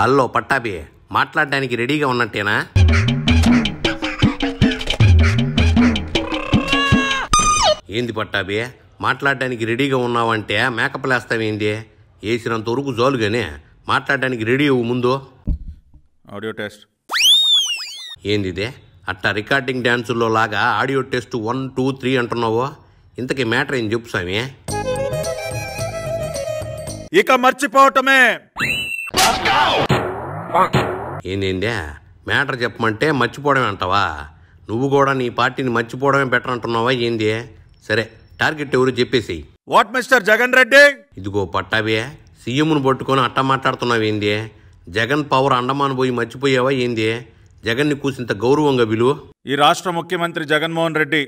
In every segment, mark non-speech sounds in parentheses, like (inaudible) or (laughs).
hello Pattabhi మాట్లాడడానికి రెడీగా ఉన్నట్టేనా ఏంది పట్టాభి మాట్లాడడానికి రెడీగా ఉన్నావంటే మేకప్లు వేస్తావేంది వేసినంత వరకు జోలుగానే మాట్లాడడానికి రెడీ అవ్వు ముందు ఆడియో టెస్ట్ ఏంది అట్టా రికార్డింగ్ డ్యాన్సుల్లో లాగా audio test one two three అంటున్నావు ఇంతకీ మ్యాటర్ ఏం చెప్పు స్వామి ఇక మర్చిపోవటమే ఏందేందే మ్యాటర్ చెప్పమంటే మర్చిపోవడమే అంటావా నువ్వు కూడా నీ పార్టీని మర్చిపోవడమే బెటర్ అంటున్నావా ఏంది సరే టార్గెట్ ఎవరు చెప్పేసి వాట్ మిస్టర్ జగన్ రెడ్డి ఇదిగో పట్టావే సీఎంను పట్టుకొని అట్టా మాట్లాడుతున్నావు ఏంది జగన్ పవర్ అండమాన్ పోయి మర్చిపోయావా ఏంది జగన్ని కూసింత గౌరవంగా విలువ ఈ రాష్ట్ర ముఖ్యమంత్రి జగన్మోహన్ రెడ్డి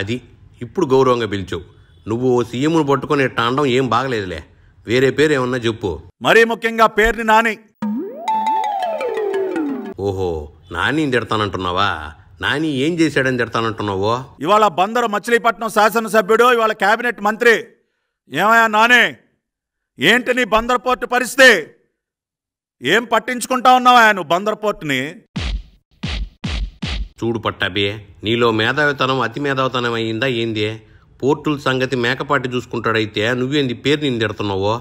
అది ఇప్పుడు గౌరవంగా పిలిచావు నువ్వు ఓ సీఎంను పట్టుకునే టాండం ఏం బాగలేదులే వేరే పేరు ఏమన్నా చెప్పు మరీ ముఖ్యంగా పేరుని నాని ఓహో నాని తిడతానంటున్నావా నాని ఏం చేశాడని తిడతానంటున్నావు ఇవాళ బందరు మచిలీపట్నం శాసనసభ్యుడు ఇవాళ కేబినెట్ మంత్రి ఏమయ్యా నానే ఏంటి నీ బందర్ పోర్టు పరిస్థితి ఏం పట్టించుకుంటా ఉన్నావా నువ్వు బందర్ పోర్టుని చూడు పట్టాబే నీలో మేధావితనం అతి మేధావితనం అయ్యిందా ఏంది పోర్టుల సంగతి మేకపాటి చూసుకుంటాడైతే నువ్వేంది పేరు నేను తిడుతున్నావో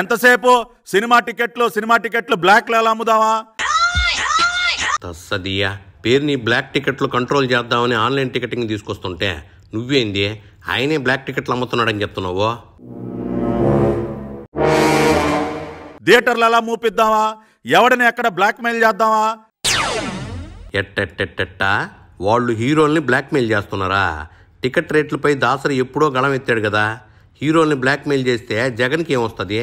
ఎంతసేపు సినిమా టికెట్లు సినిమా టికెట్లు బ్లాక్లు ఎలా అమ్ముదావా తస్సదియా పేరుని బ్లాక్ టికెట్లు కంట్రోల్ చేద్దామని ఆన్లైన్ టికెటింగ్ తీసుకొస్తుంటే నువ్వేంది ఆయనే బ్లాక్ టికెట్లు అమ్ముతున్నాడని చెప్తున్నావు థియేటర్లు ఎలా మూపిద్దామా ఎవడని ఎక్కడ బ్లాక్మెయిల్ చేద్దామా ఎట్టెట్టెట్టెట్ట వాళ్ళు హీరోల్ని బ్లాక్మెయిల్ చేస్తున్నారా టికెట్ రేట్లపై దాసరి ఎప్పుడో గణం ఎత్తాడు కదా హీరోల్ని బ్లాక్మెయిల్ చేస్తే జగన్కి ఏమొస్తుంది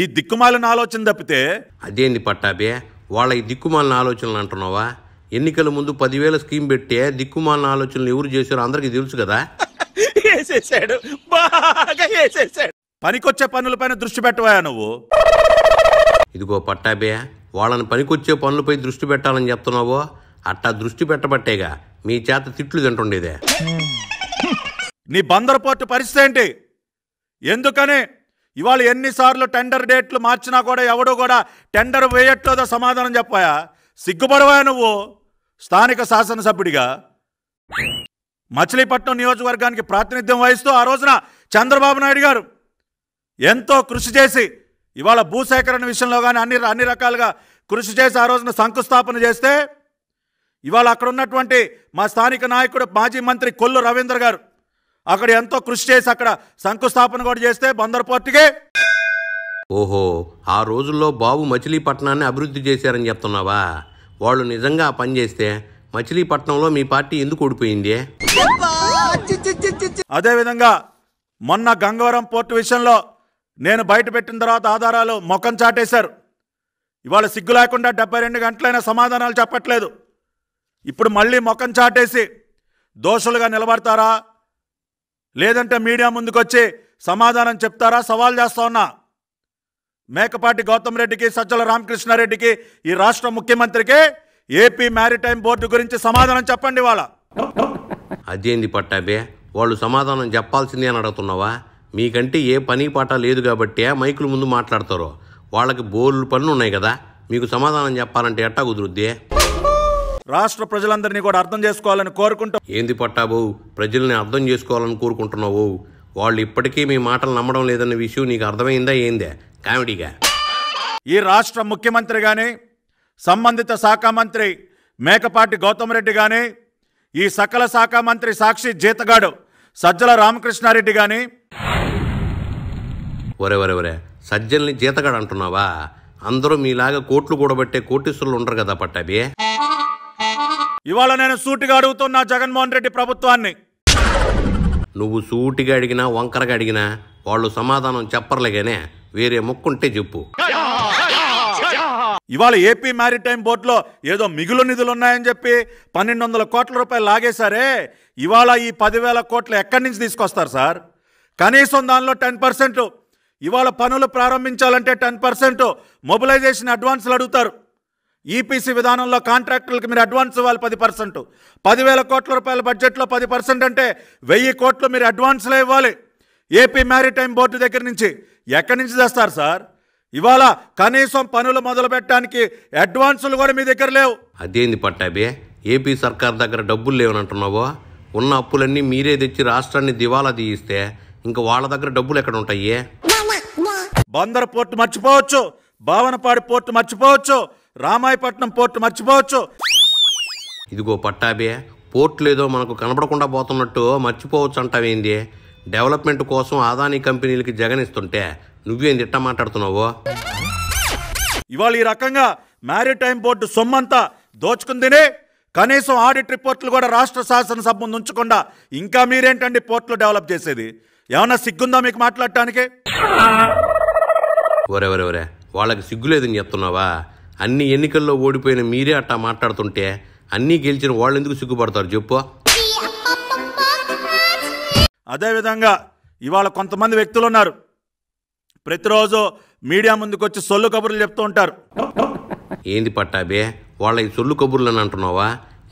ఈ దిక్కుమాలిన ఆలోచన తప్పితే అదేంది పట్టాబే వాళ్ళ ఈ దిక్కుమాలిన ఆలోచనలు అంటున్నావా ఎన్నికల ముందు పదివేల స్కీమ్ పెట్టే దిక్కుమాలిన ఆలోచనలు ఎవరు చేశారో అందరికీ తెలుసు కదా (laughs) పనికొచ్చే పనులపైన దృష్టి పెట్టవా నువ్వు ఇదిగో పట్టాబే వాళ్ళని పనికొచ్చే పనులపై దృష్టి పెట్టాలని చెప్తున్నావో అట్టా దృష్టి పెట్టబట్టేగా మీ చేత తిట్లు తింటుండేదే నీ బందరపోటు పరిస్థితి ఏంటి ఎందుకని ఇవాళ ఎన్నిసార్లు టెండర్ డేట్లు మార్చినా కూడా ఎవడో కూడా టెండర్ వేయట్లేదో సమాధానం చెప్పాయా సిగ్గుపడవా నువ్వు స్థానిక శాసనసభ్యుడిగా మచిలీపట్నం నియోజకవర్గానికి ప్రాతినిధ్యం వహిస్తూ ఆ రోజున చంద్రబాబు నాయుడు గారు ఎంతో కృషి చేసి ఇవాళ భూసేకరణ విషయంలో కానీ అన్ని అన్ని రకాలుగా కృషి చేసి ఆ రోజున శంకుస్థాపన చేస్తే ఇవాళ అక్కడ ఉన్నటువంటి మా స్థానిక నాయకుడు మాజీ మంత్రి కొల్లు రవీంద్ర గారు అక్కడ ఎంతో కృషి చేసి అక్కడ శంకుస్థాపన కూడా చేస్తే బందర్ పోర్టుకి ఓహో ఆ రోజుల్లో బాబు మచిలీపట్నాన్ని అభివృద్ధి చేశారని చెప్తున్నావా వాళ్ళు నిజంగా పని చేస్తే మచిలీపట్నంలో మీ పార్టీ ఎందుకు ఓడిపోయింది అదేవిధంగా మొన్న గంగవరం పోర్టు విషయంలో నేను బయట పెట్టిన తర్వాత ఆధారాలు మొఖం చాటేశారు ఇవాళ సిగ్గు లేకుండా డెబ్బై రెండు గంటలైనా సమాధానాలు చెప్పట్లేదు ఇప్పుడు మళ్ళీ మొఖం చాటేసి దోషులుగా నిలబడతారా లేదంటే మీడియా ముందుకొచ్చి సమాధానం చెప్తారా సవాల్ చేస్తా ఉన్నా మేకపాటి గౌతమ్ రెడ్డికి సజ్జల రామకృష్ణారెడ్డికి ఈ రాష్ట్ర ముఖ్యమంత్రికి ఏపీ మ్యారిటైమ్ బోర్డు గురించి సమాధానం చెప్పండి వాళ్ళ అదేంది పట్టాబే వాళ్ళు సమాధానం చెప్పాల్సిందే అని అడుగుతున్నావా మీకంటే ఏ పని పాట లేదు కాబట్టి మైకుల ముందు మాట్లాడతారో వాళ్ళకి బోర్లు పనులు ఉన్నాయి కదా మీకు సమాధానం చెప్పాలంటే ఎట్టా కుదురుద్ది రాష్ట్ర ప్రజలందరినీ కూడా అర్థం చేసుకోవాలని కోరుకుంటా ఏంది పట్టాబో ప్రజల్ని అర్థం చేసుకోవాలని కోరుకుంటున్నావు వాళ్ళు ఇప్పటికీ మీ మాటలు నమ్మడం లేదన్న విషయం నీకు అర్థమైందా ఏందే కామెడీగా ఈ రాష్ట్ర ముఖ్యమంత్రి కానీ సంబంధిత శాఖ మంత్రి మేకపాటి గౌతమ్ రెడ్డి కానీ ఈ సకల శాఖ మంత్రి సాక్షి జీతగాడు సజ్జల రామకృష్ణారెడ్డి కానీ ఒరే ఒరే ఒరే సజ్జల్ని జీతగాడు అంటున్నావా అందరూ మీలాగా కోట్లు కూడబట్టే కోటీశ్వరులు ఉండరు కదా పట్టాబి ఇవాళ నేను సూటిగా అడుగుతున్నా జగన్మోహన్ రెడ్డి ప్రభుత్వాన్ని నువ్వు సూటిగా అడిగినా వంకరగా అడిగినా వాళ్ళు సమాధానం చెప్పర్లేగానే వేరే మొక్కుంటే చెప్పు ఇవాళ ఏపీ మ్యారిటైమ్ బోర్డులో ఏదో మిగులు నిధులు ఉన్నాయని చెప్పి పన్నెండు వందల కోట్ల రూపాయలు లాగేశారే ఇవాళ ఈ పదివేల కోట్లు ఎక్కడి నుంచి తీసుకొస్తారు సార్ కనీసం దానిలో టెన్ పర్సెంట్ ఇవాళ పనులు ప్రారంభించాలంటే టెన్ పర్సెంట్ మొబిలైజేషన్ అడ్వాన్స్లు అడుగుతారు ఈపీసీ e విధానంలో కాంట్రాక్టర్లకు మీరు అడ్వాన్స్ ఇవ్వాలి పది పర్సెంట్ పదివేల కోట్ల రూపాయల బడ్జెట్లో పది పర్సెంట్ అంటే వెయ్యి కోట్లు మీరు అడ్వాన్స్లే ఇవ్వాలి ఏపీ మ్యారిటైమ్ బోర్డు దగ్గర నుంచి ఎక్కడి నుంచి తెస్తారు సార్ ఇవాళ కనీసం పనులు మొదలు పెట్టడానికి అడ్వాన్సులు కూడా మీ దగ్గర లేవు అదేంది పట్టాబే ఏపీ సర్కార్ దగ్గర డబ్బులు లేవనంటున్నావో ఉన్న అప్పులన్నీ మీరే తెచ్చి రాష్ట్రాన్ని దివాలా తీయిస్తే ఇంకా వాళ్ళ దగ్గర డబ్బులు ఎక్కడ ఉంటాయే బందర్ పోర్టు మర్చిపోవచ్చు భావనపాడి పోర్టు మర్చిపోవచ్చు రామాయపట్నం పోర్టు మర్చిపోవచ్చు ఇదిగో పట్టాబే లేదో మనకు కనబడకుండా పోతున్నట్టు మర్చిపోవచ్చు అంటావేంది డెవలప్మెంట్ కోసం ఆదానీ కంపెనీలకి జగన్ ఇస్తుంటే తిట్ట మాట్లాడుతున్నావు ఇవాళ ఈ రకంగా మ్యారిటైమ్ బోర్డు సొమ్మంతా దోచుకుందినే కనీసం ఆడిట్ రిపోర్ట్లు కూడా రాష్ట్ర శాసనసభ ముందు ఉంచకుండా ఇంకా మీరేంటండి పోర్ట్లు డెవలప్ చేసేది ఏమన్నా సిగ్గుందా మీకు మాట్లాడటానికి ఒరే ఒరే ఒరే వాళ్ళకి సిగ్గులేదని చెప్తున్నావా అన్ని ఎన్నికల్లో ఓడిపోయిన మీరే అట్టా మాట్లాడుతుంటే అన్నీ గెలిచిన వాళ్ళు ఎందుకు సిగ్గుపడతారు చెప్పు అదేవిధంగా ఇవాళ కొంతమంది వ్యక్తులు ఉన్నారు ప్రతిరోజు మీడియా ముందుకు వచ్చి సొల్లు కబుర్లు చెప్తూ ఉంటారు ఏంది పట్టాబే వాళ్ళ ఈ సొల్లు కబుర్లు అని అంటున్నావా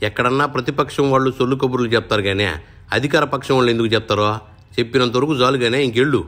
ఎక్కడన్నా ప్రతిపక్షం వాళ్ళు సొల్లు కబుర్లు చెప్తారు కానీ అధికార పక్షం వాళ్ళు ఎందుకు చెప్తారో చెప్పినంతవరకు జాలుగానే ఇంకెళ్ళు